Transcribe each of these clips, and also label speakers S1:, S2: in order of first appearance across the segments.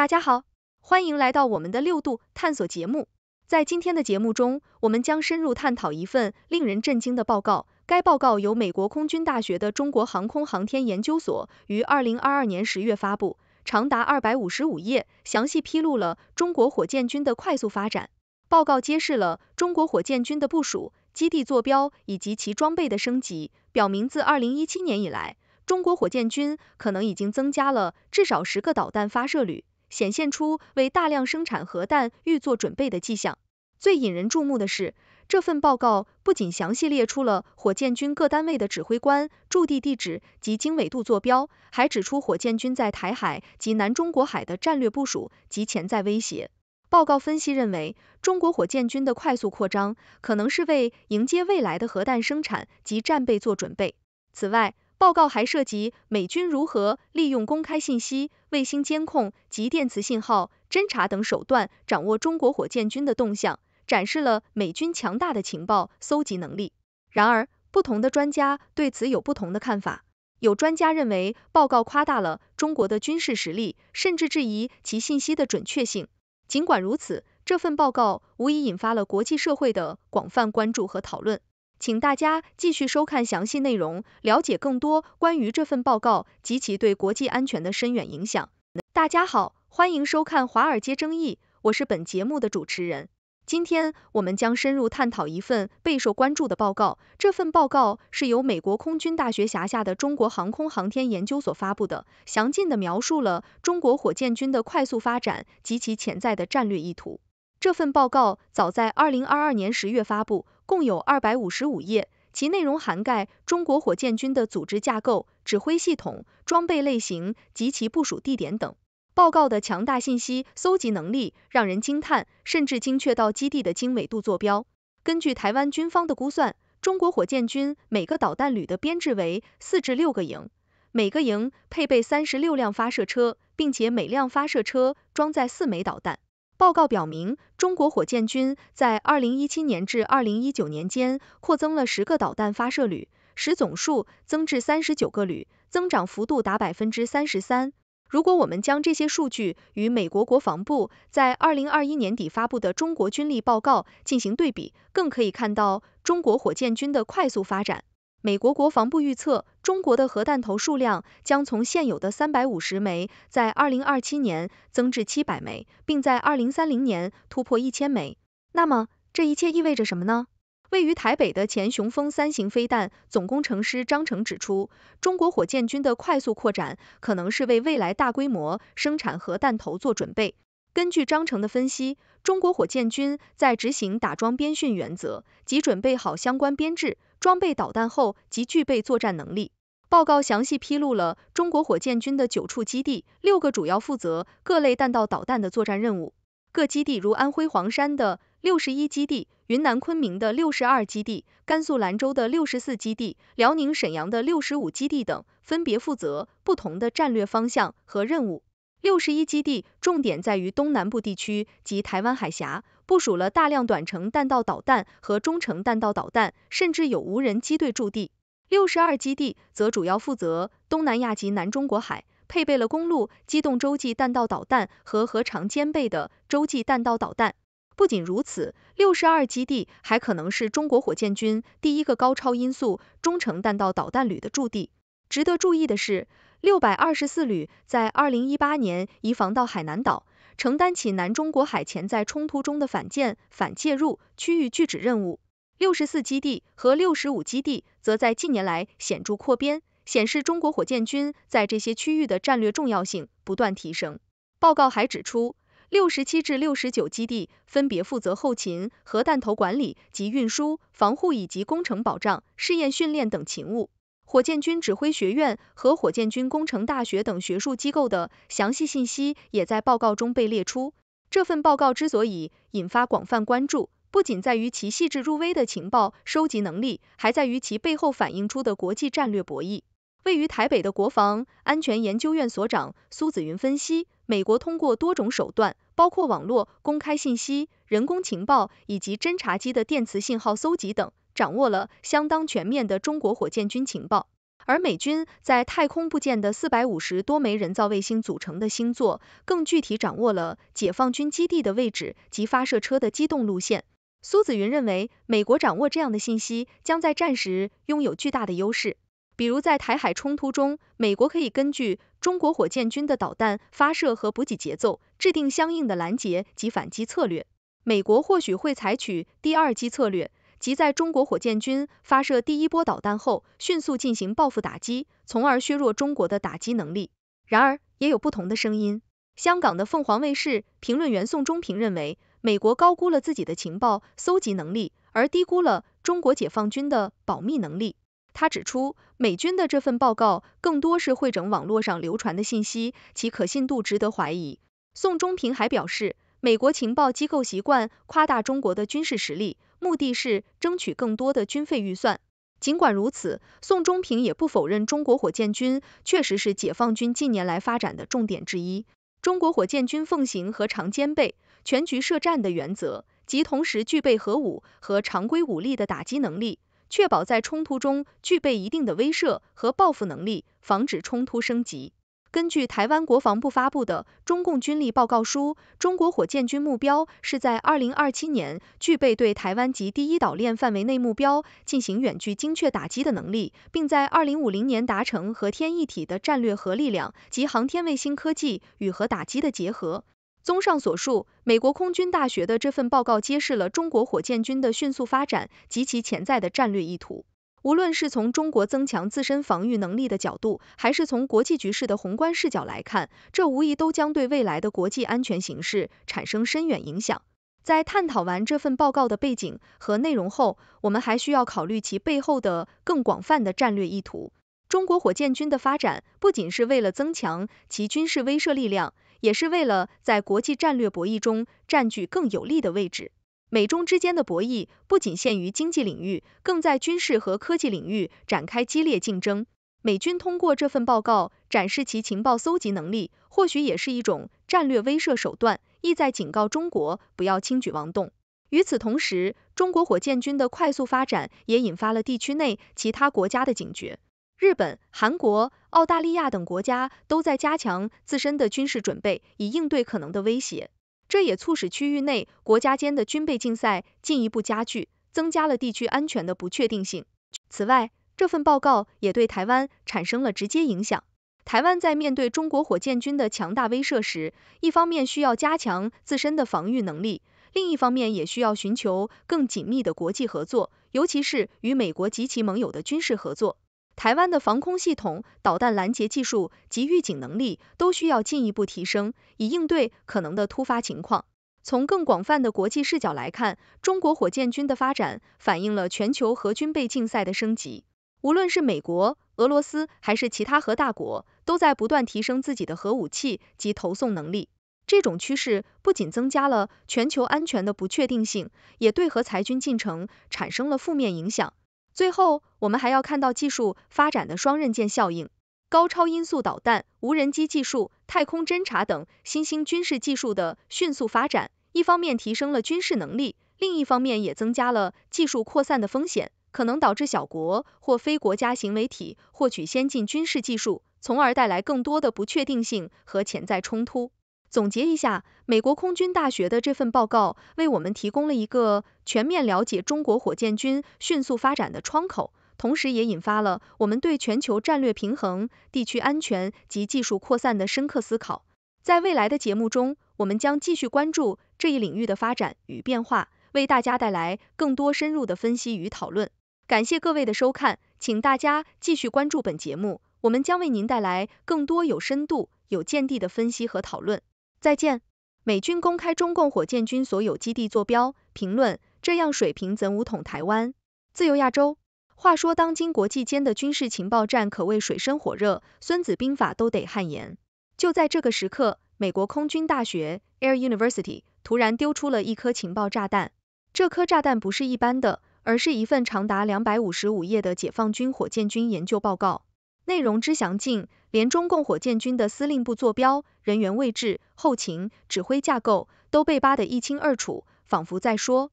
S1: 大家好，欢迎来到我们的六度探索节目。在今天的节目中，我们将深入探讨一份令人震惊的报告。该报告由美国空军大学的中国航空航天研究所于二零二二年十月发布，长达二百五十五页，详细披露了中国火箭军的快速发展。报告揭示了中国火箭军的部署、基地坐标以及其装备的升级，表明自二零一七年以来，中国火箭军可能已经增加了至少十个导弹发射旅。显现出为大量生产核弹预做准备的迹象。最引人注目的是，这份报告不仅详细列出了火箭军各单位的指挥官、驻地地址及经纬度坐标，还指出火箭军在台海及南中国海的战略部署及潜在威胁。报告分析认为，中国火箭军的快速扩张可能是为迎接未来的核弹生产及战备做准备。此外，报告还涉及美军如何利用公开信息。卫星监控及电磁信号侦察等手段，掌握中国火箭军的动向，展示了美军强大的情报搜集能力。然而，不同的专家对此有不同的看法。有专家认为，报告夸大了中国的军事实力，甚至质疑其信息的准确性。尽管如此，这份报告无疑引发了国际社会的广泛关注和讨论。请大家继续收看详细内容，了解更多关于这份报告及其对国际安全的深远影响。大家好，欢迎收看《华尔街争议》，我是本节目的主持人。今天我们将深入探讨一份备受关注的报告。这份报告是由美国空军大学辖下的中国航空航天研究所发布的，详尽地描述了中国火箭军的快速发展及其潜在的战略意图。这份报告早在2022年十月发布。共有二百五十五页，其内容涵盖中国火箭军的组织架构、指挥系统、装备类型及其部署地点等。报告的强大信息搜集能力让人惊叹，甚至精确到基地的经纬度坐标。根据台湾军方的估算，中国火箭军每个导弹旅的编制为四至六个营，每个营配备三十六辆发射车，并且每辆发射车装载四枚导弹。报告表明，中国火箭军在2017年至2019年间扩增了10个导弹发射旅，使总数增至39个旅，增长幅度达33%。如果我们将这些数据与美国国防部在2021年底发布的中国军力报告进行对比，更可以看到中国火箭军的快速发展。美国国防部预测，中国的核弹头数量将从现有的三百五十枚，在二零二七年增至七百枚，并在二零三零年突破一千枚。那么，这一切意味着什么呢？位于台北的前雄风三型飞弹总工程师张成指出，中国火箭军的快速扩展可能是为未来大规模生产核弹头做准备。根据张成的分析，中国火箭军在执行打桩编训原则，及准备好相关编制。装备导弹后即具备作战能力。报告详细披露了中国火箭军的九处基地，六个主要负责各类弹道导弹的作战任务。各基地如安徽黄山的六十一基地、云南昆明的六十二基地、甘肃兰州的六十四基地、辽宁沈阳的六十五基地等，分别负责不同的战略方向和任务。六十一基地重点在于东南部地区及台湾海峡。部署了大量短程弹道导弹和中程弹道导弹，甚至有无人机队驻地。六十二基地则主要负责东南亚及南中国海，配备了公路机动洲际弹道导弹和核常兼备的洲际弹道导弹。不仅如此，六十二基地还可能是中国火箭军第一个高超音速中程弹道导弹旅的驻地。值得注意的是，六百二十四旅在二零一八年移防到海南岛。承担起南中国海潜在冲突中的反舰、反介入、区域拒止任务。六十四基地和六十五基地则在近年来显著扩编，显示中国火箭军在这些区域的战略重要性不断提升。报告还指出，六十七至六十九基地分别负责后勤、核弹头管理及运输、防护以及工程保障、试验、训练等勤务。火箭军指挥学院和火箭军工程大学等学术机构的详细信息也在报告中被列出。这份报告之所以引发广泛关注，不仅在于其细致入微的情报收集能力，还在于其背后反映出的国际战略博弈。位于台北的国防安全研究院所长苏子云分析，美国通过多种手段，包括网络公开信息、人工情报以及侦察机的电磁信号搜集等。掌握了相当全面的中国火箭军情报，而美军在太空部件的四百五十多枚人造卫星组成的星座，更具体掌握了解放军基地的位置及发射车的机动路线。苏子云认为，美国掌握这样的信息，将在战时拥有巨大的优势。比如在台海冲突中，美国可以根据中国火箭军的导弹发射和补给节奏，制定相应的拦截及反击策略。美国或许会采取第二击策略。即在中国火箭军发射第一波导弹后，迅速进行报复打击，从而削弱中国的打击能力。然而，也有不同的声音。香港的凤凰卫视评论员宋忠平认为，美国高估了自己的情报搜集能力，而低估了中国解放军的保密能力。他指出，美军的这份报告更多是汇整网络上流传的信息，其可信度值得怀疑。宋忠平还表示。美国情报机构习惯夸大中国的军事实力，目的是争取更多的军费预算。尽管如此，宋忠平也不否认中国火箭军确实是解放军近年来发展的重点之一。中国火箭军奉行和常兼备、全局设战的原则，即同时具备核武和常规武力的打击能力，确保在冲突中具备一定的威慑和报复能力，防止冲突升级。根据台湾国防部发布的《中共军力报告书》，中国火箭军目标是在二零二七年具备对台湾及第一岛链范围内目标进行远距精确打击的能力，并在二零五零年达成和天一体的战略核力量及航天卫星科技与核打击的结合。综上所述，美国空军大学的这份报告揭示了中国火箭军的迅速发展及其潜在的战略意图。无论是从中国增强自身防御能力的角度，还是从国际局势的宏观视角来看，这无疑都将对未来的国际安全形势产生深远影响。在探讨完这份报告的背景和内容后，我们还需要考虑其背后的更广泛的战略意图。中国火箭军的发展不仅是为了增强其军事威慑力量，也是为了在国际战略博弈中占据更有利的位置。美中之间的博弈不仅限于经济领域，更在军事和科技领域展开激烈竞争。美军通过这份报告展示其情报搜集能力，或许也是一种战略威慑手段，意在警告中国不要轻举妄动。与此同时，中国火箭军的快速发展也引发了地区内其他国家的警觉。日本、韩国、澳大利亚等国家都在加强自身的军事准备，以应对可能的威胁。这也促使区域内国家间的军备竞赛进一步加剧，增加了地区安全的不确定性。此外，这份报告也对台湾产生了直接影响。台湾在面对中国火箭军的强大威慑时，一方面需要加强自身的防御能力，另一方面也需要寻求更紧密的国际合作，尤其是与美国及其盟友的军事合作。台湾的防空系统、导弹拦截技术及预警能力都需要进一步提升，以应对可能的突发情况。从更广泛的国际视角来看，中国火箭军的发展反映了全球核军备竞赛的升级。无论是美国、俄罗斯还是其他核大国，都在不断提升自己的核武器及投送能力。这种趋势不仅增加了全球安全的不确定性，也对核裁军进程产生了负面影响。最后，我们还要看到技术发展的双刃剑效应。高超音速导弹、无人机技术、太空侦察等新兴军事技术的迅速发展，一方面提升了军事能力，另一方面也增加了技术扩散的风险，可能导致小国或非国家行为体获取先进军事技术，从而带来更多的不确定性和潜在冲突。总结一下，美国空军大学的这份报告为我们提供了一个全面了解中国火箭军迅速发展的窗口，同时也引发了我们对全球战略平衡、地区安全及技术扩散的深刻思考。在未来的节目中，我们将继续关注这一领域的发展与变化，为大家带来更多深入的分析与讨论。感谢各位的收看，请大家继续关注本节目，我们将为您带来更多有深度、有见地的分析和讨论。再见。美军公开中共火箭军所有基地坐标，评论这样水平怎武统台湾？自由亚洲。话说当今国际间的军事情报战可谓水深火热，孙子兵法都得汗颜。就在这个时刻，美国空军大学 Air University 突然丢出了一颗情报炸弹，这颗炸弹不是一般的，而是一份长达两百五十五页的解放军火箭军研究报告。内容之详尽，连中共火箭军的司令部坐标、人员位置、后勤指挥架构都被扒得一清二楚，仿佛在说，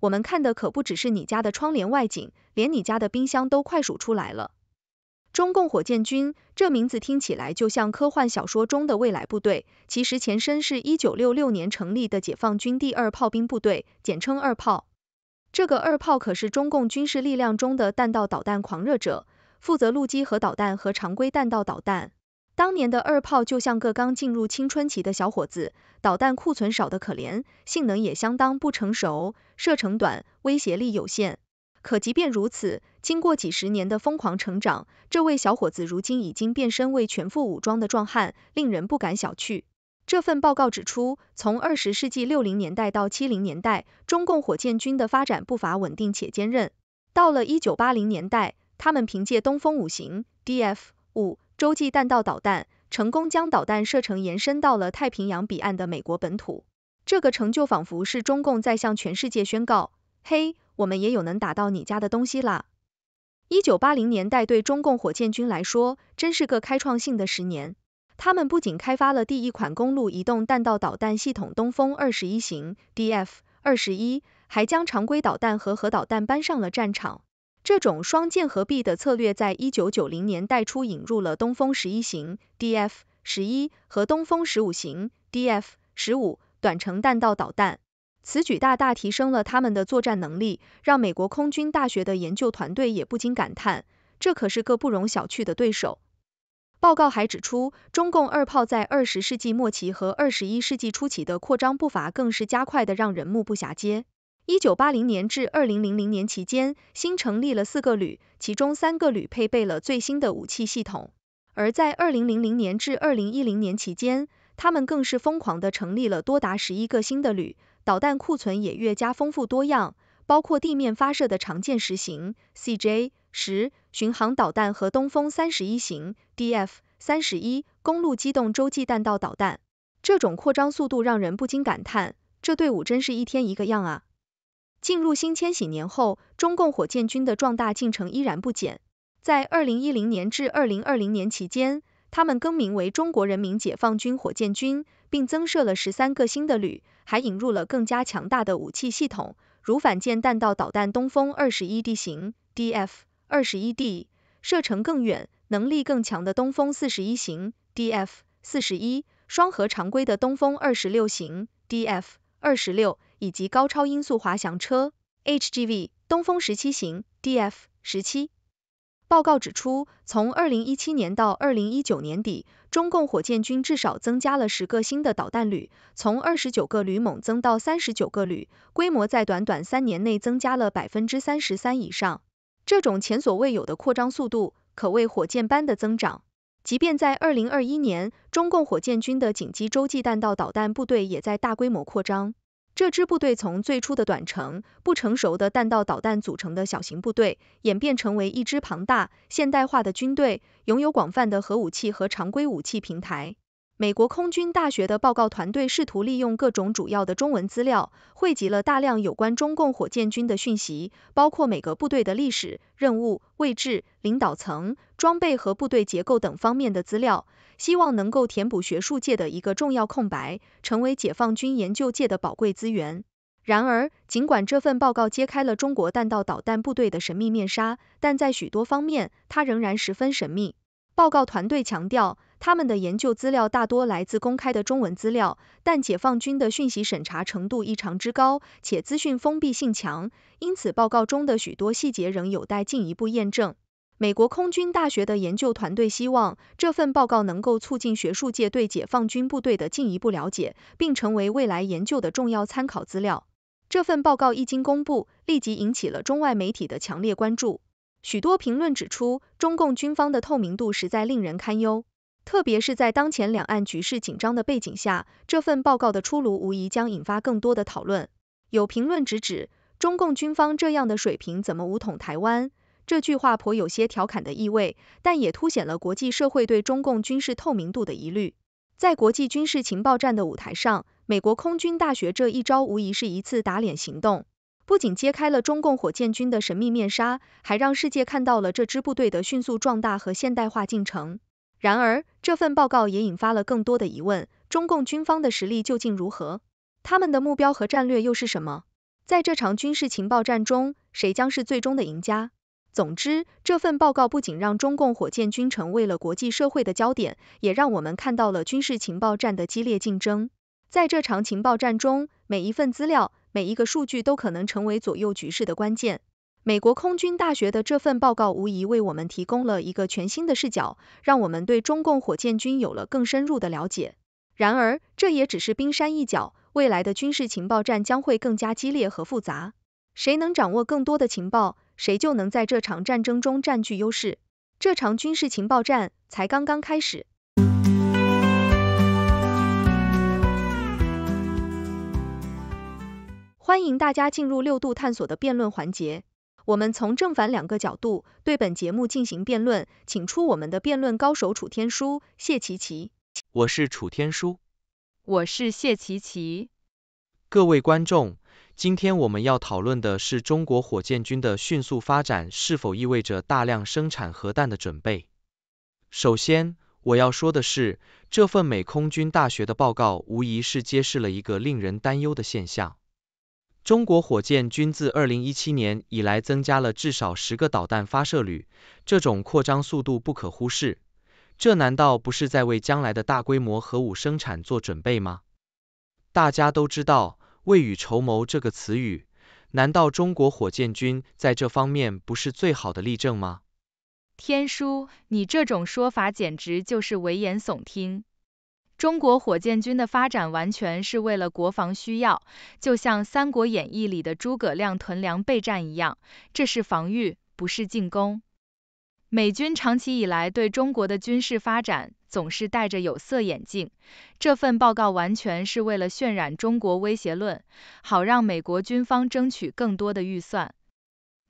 S1: 我们看的可不只是你家的窗帘外景，连你家的冰箱都快数出来了。中共火箭军这名字听起来就像科幻小说中的未来部队，其实前身是一九六六年成立的解放军第二炮兵部队，简称二炮。这个二炮可是中共军事力量中的弹道导弹狂热者。负责陆基核导弹和常规弹道导弹。当年的二炮就像个刚进入青春期的小伙子，导弹库存少得可怜，性能也相当不成熟，射程短，威胁力有限。可即便如此，经过几十年的疯狂成长，这位小伙子如今已经变身为全副武装的壮汉，令人不敢小觑。这份报告指出，从二十世纪六零年代到七零年代，中共火箭军的发展步伐稳定且坚韧。到了一九八零年代。他们凭借东风五型 （DF-5） 洲际弹道导弹，成功将导弹射程延伸到了太平洋彼岸的美国本土。这个成就仿佛是中共在向全世界宣告：“嘿，我们也有能打到你家的东西啦！”一九八零年代对中共火箭军来说，真是个开创性的十年。他们不仅开发了第一款公路移动弹道导弹系统东风二十一型 （DF-21），还将常规导弹和核导弹搬上了战场。这种双剑合璧的策略，在一九九零年代初引入了东风十一型 （DF-11） 和东风十五型 （DF-15） 短程弹道导弹。此举大大提升了他们的作战能力，让美国空军大学的研究团队也不禁感叹：“这可是个不容小觑的对手。”报告还指出，中共二炮在二十世纪末期和二十一世纪初期的扩张步伐更是加快的，让人目不暇接。一九八零年至二零零零年期间，新成立了四个旅，其中三个旅配备了最新的武器系统。而在二零零零年至二零一零年期间，他们更是疯狂地成立了多达十一个新的旅，导弹库存也越加丰富多样，包括地面发射的常见十型 CJ 十巡航导弹和东风三十一型 DF 三十一公路机动洲际弹道导弹。这种扩张速度让人不禁感叹，这队伍真是一天一个样啊！进入新千禧年后，中共火箭军的壮大进程依然不减。在二零一零年至二零二零年期间，他们更名为中国人民解放军火箭军，并增设了十三个新的旅，还引入了更加强大的武器系统，如反舰弹道导弹东风二十一 D 型 （DF-21D），射程更远、能力更强的东风四十一型 （DF-41），双核常规的东风二十六型 （DF-26）。以及高超音速滑翔车 HGV，东风十七型 DF 十七。报告指出，从二零一七年到二零一九年底，中共火箭军至少增加了十个新的导弹旅，从二十九个旅猛增到三十九个旅，规模在短短三年内增加了百分之三十三以上。这种前所未有的扩张速度，可谓火箭般的增长。即便在二零二一年，中共火箭军的紧急洲际弹道导弹部队也在大规模扩张。这支部队从最初的短程、不成熟的弹道导弹组成的小型部队，演变成为一支庞大、现代化的军队，拥有广泛的核武器和常规武器平台。美国空军大学的报告团队试图利用各种主要的中文资料，汇集了大量有关中共火箭军的讯息，包括每个部队的历史、任务、位置、领导层、装备和部队结构等方面的资料。希望能够填补学术界的一个重要空白，成为解放军研究界的宝贵资源。然而，尽管这份报告揭开了中国弹道导弹部队的神秘面纱，但在许多方面，它仍然十分神秘。报告团队强调，他们的研究资料大多来自公开的中文资料，但解放军的讯息审查程度异常之高，且资讯封闭性强，因此报告中的许多细节仍有待进一步验证。美国空军大学的研究团队希望这份报告能够促进学术界对解放军部队的进一步了解，并成为未来研究的重要参考资料。这份报告一经公布，立即引起了中外媒体的强烈关注。许多评论指出，中共军方的透明度实在令人堪忧，特别是在当前两岸局势紧张的背景下，这份报告的出炉无疑将引发更多的讨论。有评论直指，中共军方这样的水平怎么武统台湾？这句话颇有些调侃的意味，但也凸显了国际社会对中共军事透明度的疑虑。在国际军事情报站的舞台上，美国空军大学这一招无疑是一次打脸行动，不仅揭开了中共火箭军的神秘面纱，还让世界看到了这支部队的迅速壮大和现代化进程。然而，这份报告也引发了更多的疑问：中共军方的实力究竟如何？他们的目标和战略又是什么？在这场军事情报战中，谁将是最终的赢家？总之，这份报告不仅让中共火箭军成为了国际社会的焦点，也让我们看到了军事情报战的激烈竞争。在这场情报战中，每一份资料、每一个数据都可能成为左右局势的关键。美国空军大学的这份报告无疑为我们提供了一个全新的视角，让我们对中共火箭军有了更深入的了解。然而，这也只是冰山一角，未来的军事情报战将会更加激烈和复杂。谁能掌握更多的情报？谁就能在这场战争中占据优势？这场军事情报战才刚刚开始。欢迎大家进入六度探索的辩论环节，我们从正反两个角度对本节目进行辩论，请出我们的辩论高手楚天舒、谢琪琪。
S2: 我是楚天舒，
S1: 我是谢
S2: 琪琪。各位观众。今天我们要讨论的是中国火箭军的迅速发展是否意味着大量生产核弹的准备。首先，我要说的是，这份美空军大学的报告无疑是揭示了一个令人担忧的现象：中国火箭军自2017年以来增加了至少十个导弹发射旅，这种扩张速度不可忽视。这难道不是在为将来的大规模核武生产做准备吗？大家都知道。“未雨绸缪”这个词语，难道中国火箭军在这方面不是最好的例证吗？
S3: 天叔，你这种说法简直就是危言耸听。中国火箭军的发展完全是为了国防需要，就像《三国演义》里的诸葛亮屯粮备战一样，这是防御，不是进攻。美军长期以来对中国的军事发展。总是戴着有色眼镜，这份报告完全是为了渲染中国威胁论，好让美国军方争取更多的预算。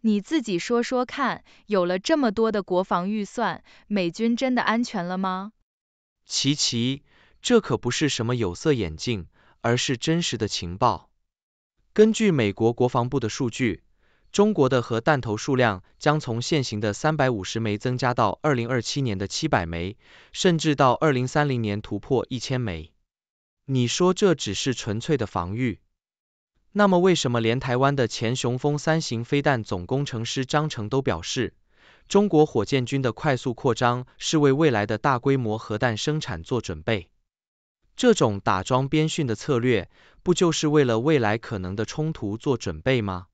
S3: 你自己说说看，有了这么多的国防预算，美军真的安全了吗？
S2: 琪琪，这可不是什么有色眼镜，而是真实的情报。根据美国国防部的数据。中国的核弹头数量将从现行的350枚增加到2027年的700枚，甚至到2030年突破1000枚。你说这只是纯粹的防御？那么为什么连台湾的前雄风三型飞弹总工程师张成都表示，中国火箭军的快速扩张是为未来的大规模核弹生产做准备？这种打桩编训的策略，不就是为了未来可能的冲突做准备吗？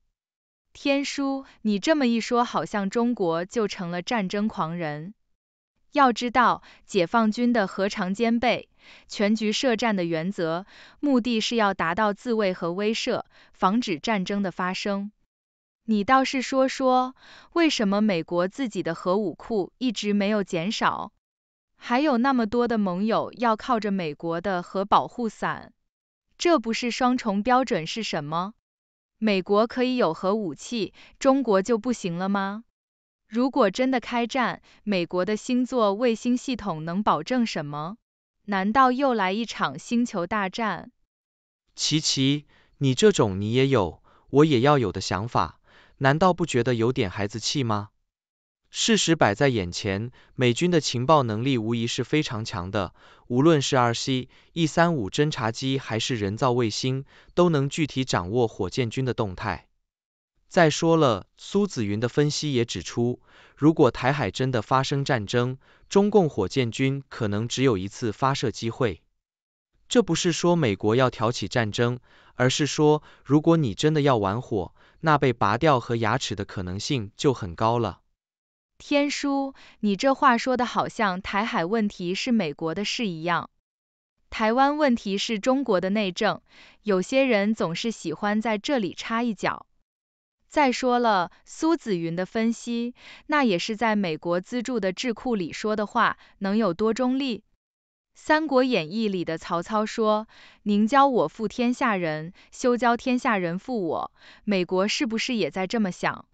S2: 天
S3: 叔，你这么一说，好像中国就成了战争狂人。要知道，解放军的核常兼备、全局设战的原则，目的是要达到自卫和威慑，防止战争的发生。你倒是说说，为什么美国自己的核武库一直没有减少，还有那么多的盟友要靠着美国的核保护伞，这不是双重标准是什么？美国可以有核武器，中国就不行了吗？如果真的开战，美国的星座卫星系统能保证什么？难道又来一场星球大战？
S2: 琪琪，你这种你也有，我也要有的想法，难道不觉得有点孩子气吗？事实摆在眼前，美军的情报能力无疑是非常强的。无论是 RC、E 三五侦察机，还是人造卫星，都能具体掌握火箭军的动态。再说了，苏子云的分析也指出，如果台海真的发生战争，中共火箭军可能只有一次发射机会。这不是说美国要挑起战争，而是说，如果你真的要玩火，那被拔掉和牙齿的可能性就很高了。
S3: 天叔，你这话说的好像台海问题是美国的事一样，台湾问题是中国的内政，有些人总是喜欢在这里插一脚。再说了，苏子云的分析，那也是在美国资助的智库里说的话，能有多中立？《三国演义》里的曹操说：“宁教我负天下人，休教天下人负我。”美国是不是也在这么想？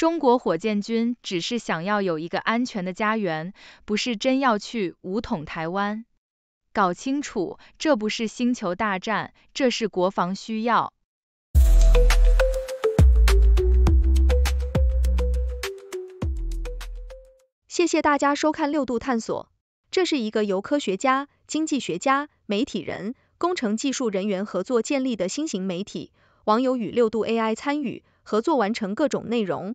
S3: 中国火箭军只是想要有一个安全的家园，不是真要去武统台湾。搞清楚，这不是星球大战，这是国防需要。
S1: 谢谢大家收看六度探索，这是一个由科学家、经济学家、媒体人、工程技术人员合作建立的新型媒体，网友与六度 AI 参与合作完成各种内容。